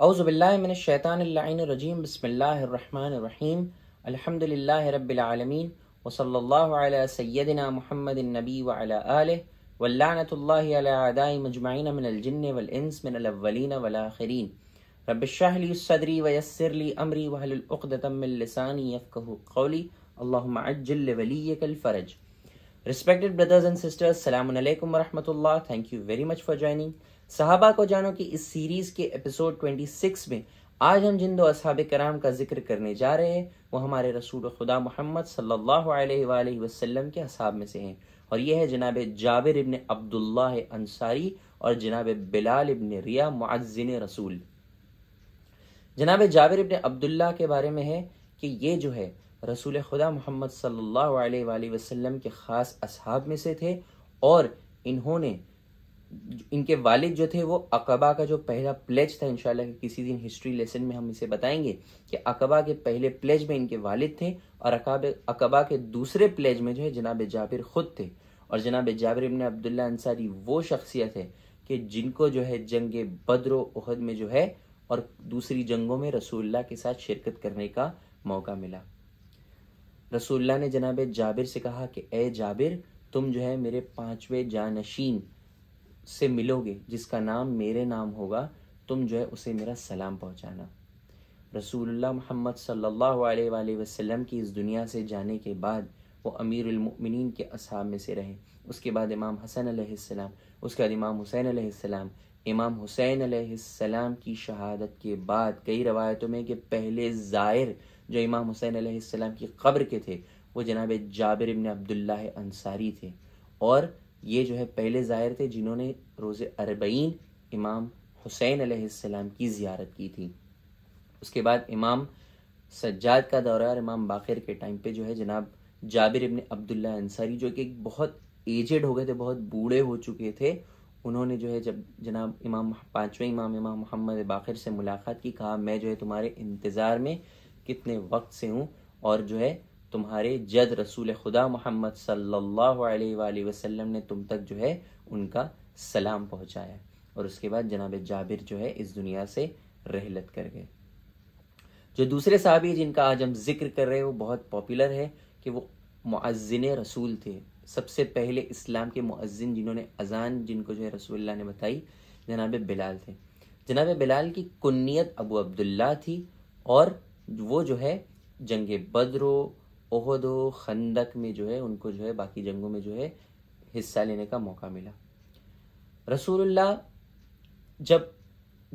أعوذ بالله من الشيطان اللعين الرجيم بسم الله الرحمن الرحيم الحمد لله رب العالمين وصلى الله على سيدنا محمد النبي وعلى آله واللعنة الله على أعداء مجمعين من الجن والإنس من الأولين والآخرين رب اشرح لي صدري ويسر لي أمري وهل الأقدة من لساني يفقه قولي اللهم عجل لوليك الفرج respected brothers and sisters सलामकुम वरहमतुल्लाह thank you very much for joining सहाबा को जानो की इस सीरीज़ के एपिसोड 26 में आज हम जिन दो असहाब कराम का जिक्र करने जा रहे हैं वो हमारे रसूल खुदा मोहम्मद सल्लल्लाहु अलैहि वसल्लम के असहाब में से हैं और यह है जनाब जाबिर इबन अब्दुल्ला अंसारी और जनाब बिलाल इबन रिया मुआजिन रसूल जनाब जाबिर इबन अब्दुल्ला के बारे में है कि ये जो है रसूल खुदा मोहम्मद सल्लल्लाहु अलैहि वसल्लम के ख़ास असहाब में से थे और इन्होंने इनके वालिद जो थे वो अकबा का जो पहला प्लेज था इनशाला कि किसी दिन हिस्ट्री लेसन में हम इसे बताएंगे कि अकबा के पहले प्लेज में इनके वालिद थे और अकाब अकबा के दूसरे प्लेज में जो है जनाब जाबिर खुद थे और जनाब जाबिर इबन अब्दुल्ला अंसारी वो शख्सियत है कि जिनको जो है जंग बद्र उहद में जो है और दूसरी जंगों में रसूल्ला के साथ शिरकत करने का मौका मिला रसूलुल्लाह ने जनाब जाबिर से कहा कि ए जाबिर तुम जो है मेरे पाँचवें जानशीन से मिलोगे जिसका नाम मेरे नाम होगा तुम जो है उसे मेरा सलाम पहुँचाना रसूलुल्लाह मोहम्मद सल्लल्लाहु अलैहि वसल्लम की इस दुनिया से जाने के बाद वो अमीरमिन के असहाब में से रहे उसके बाद इमाम हसन अलैहिस्सलाम उसके बाद इमाम हुसैन अलैहिस्सलाम इमाम हुसैन अलैहिस्सलाम की शहादत के बाद कई रवायतों में कि पहले ज़ायर जो इमाम हुसैन आसमाम की कब्र के थे वो जनाब जाबिर इबन अब्दुल्ला अंसारी थे और ये जो है पहले ज़ाहिर थे जिन्होंने रोज़ अरबईन इमाम हुसैन आसमाम की ज़ियारत की थी उसके बाद इमाम सज्जाद का दौरा और इमाम बाखिर के टाइम पे जो है जनाब जाबिर इबन अब्दुल्ला अंसारी जो कि बहुत एजड हो गए थे बहुत बूढ़े हो चुके थे उन्होंने जो है जब जनाब इमाम पाँचवें इमाम इमाम मोहम्मद बाखिर से मुलाकात की कहा मैं जो है तुम्हारे इंतज़ार में कितने वक्त से हूँ और जो है तुम्हारे जद रसूल खुदा मोहम्मद सल्लल्लाहु अलैहि वसल्लम ने तुम तक जो है उनका सलाम पहुँचाया और उसके बाद जनाब जाबिर जो है इस दुनिया से रहलत कर गए जो दूसरे साहबी जिनका आज हम जिक्र कर रहे हैं वो बहुत पॉपुलर है कि वो मुआजिन रसूल थे सबसे पहले इस्लाम के मुआजिन जिन्होंने अजान जिनको जो है रसूल ने बताई जनाब बिलाल थे जनाब बिलाल की कुन्नीत अबू अब्दुल्ला थी और वो जो है जंग बद्रो ओहदो खंदक में जो है उनको जो है बाकी जंगों में जो है हिस्सा लेने का मौका मिला रसूलुल्लाह जब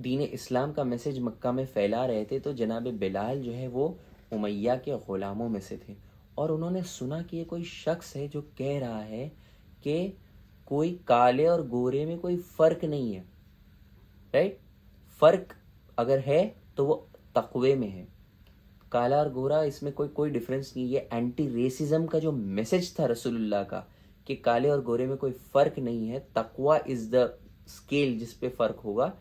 दीन इस्लाम का मैसेज मक्का में फैला रहे थे तो जनाब बिलाल जो है वो उमैया के ग़ुलामों में से थे और उन्होंने सुना कि ये कोई शख्स है जो कह रहा है कि कोई काले और गोरे में कोई फ़र्क नहीं है राइट फ़र्क अगर है तो वो तकवे में है काला और गोरा इसमें कोई कोई डिफरेंस नहीं ये एंटी रेसिज्म का जो मैसेज था रसूलुल्लाह का कि काले और गोरे में कोई फ़र्क नहीं है तकवा इज़ द स्केल जिस पे फ़र्क होगा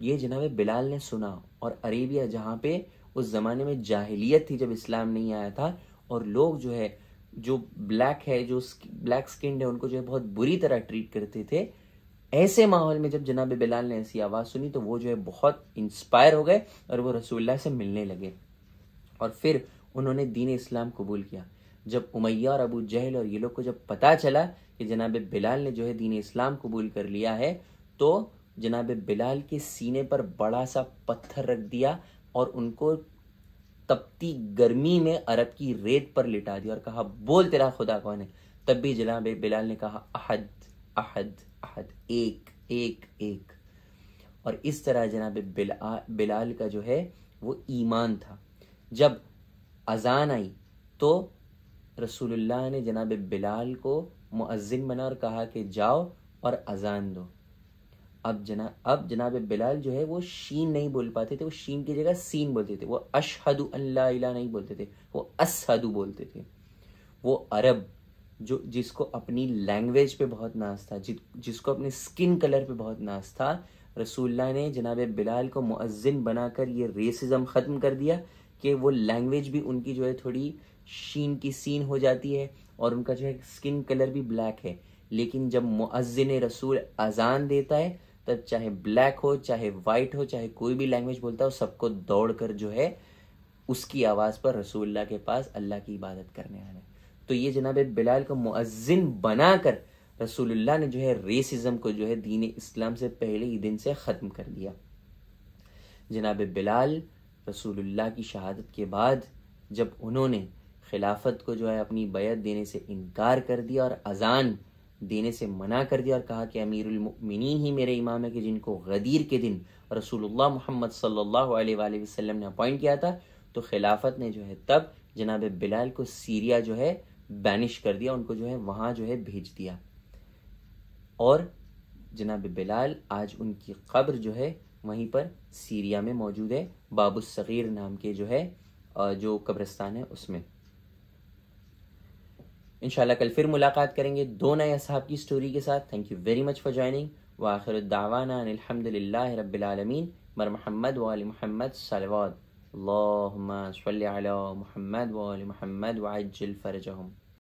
ये जनाब बिलाल ने सुना और अरेबिया जहाँ पे उस ज़माने में जाहिलियत थी जब इस्लाम नहीं आया था और लोग जो है जो ब्लैक है जो ब्लैक स्किन है उनको जो है बहुत बुरी तरह ट्रीट करते थे ऐसे माहौल में जब जनाब बिलाल ने ऐसी आवाज़ सुनी तो वो जो है बहुत इंस्पायर हो गए और वो रसूलुल्लाह से मिलने लगे और फिर उन्होंने दीन इस्लाम कबूल किया जब उमैया और अबू जहल और ये लोग को जब पता चला कि जनाब बिलाल ने जो है दीन इस्लाम कबूल कर लिया है तो जनाब बिलाल के सीने पर बड़ा सा पत्थर रख दिया और उनको तपती गर्मी में अरब की रेत पर लिटा दिया और कहा बोल तेरा खुदा कौन है तब भी जनाब बिलाल ने कहा अहद अहद अहद एक एक एक और इस तरह जनाब बिला बिलाल का जो है वो ईमान था जब अजान आई तो रसूलुल्लाह ने जनाब बिलाल को मुअज्जिन बना और कहा कि जाओ और अजान दो अब जना अब जनाब बिलाल जो है वो शीन नहीं बोल पाते थे वो शीन की जगह सीन बोलते थे वो अशहदु अल्लाह इला नहीं बोलते थे वो असहदु बोलते थे वो अरब जो जिसको अपनी लैंग्वेज पे बहुत नाज था जि, जिसको अपने स्किन कलर पे बहुत नाज था रसूल्ला ने जनाब बिलाल को मुअज्जिन बनाकर ये रेसिज्म ख़त्म कर दिया कि वो लैंग्वेज भी उनकी जो है थोड़ी शीन की सीन हो जाती है और उनका जो है स्किन कलर भी ब्लैक है लेकिन जब मुआजिन रसूल अजान देता है तब चाहे ब्लैक हो चाहे वाइट हो चाहे कोई भी लैंग्वेज बोलता हो सबको दौड़ कर जो है उसकी आवाज़ पर रसूल्ला के पास अल्लाह की इबादत करने आना है तो ये जनाब बिलाल को मुआजिन बनाकर रसूलुल्लाह ने जो है रेसिज्म को जो है दीन इस्लाम से पहले ही दिन से ख़त्म कर दिया जनाब बिलाल रसूलुल्लाह की शहादत के बाद जब उन्होंने खिलाफत को जो है अपनी बैत देने से इनकार कर दिया और अजान देने से मना कर दिया और कहा कि अमीरमिन ही मेरे इमाम है कि जिनको गदीर के दिन रसूलुल्लाह मोहम्मद सल्लल्लाहु अलैहि वसल्लम ने अपॉइंट किया था तो खिलाफत ने जो है तब जनाब बिलाल को सीरिया जो है बैनिश कर दिया उनको जो है वहाँ जो है भेज दिया और जनाब बिलाल आज उनकी कब्र जो है वहीं पर सीरिया में मौजूद है बाबू सग़ीर नाम के जो है जो कब्रस्तान है उसमें इंशाल्लाह कल फिर मुलाकात करेंगे दो नए असहाब की स्टोरी के साथ thank you very much for joining आखिर दावाना अलहमदिल्ला रबालमीन मर महमद वाल महमद सलवाद अल्लाहुम्मा सल्ली अला मुहम्मद वाल मुहम्मद वाजिल फरजहम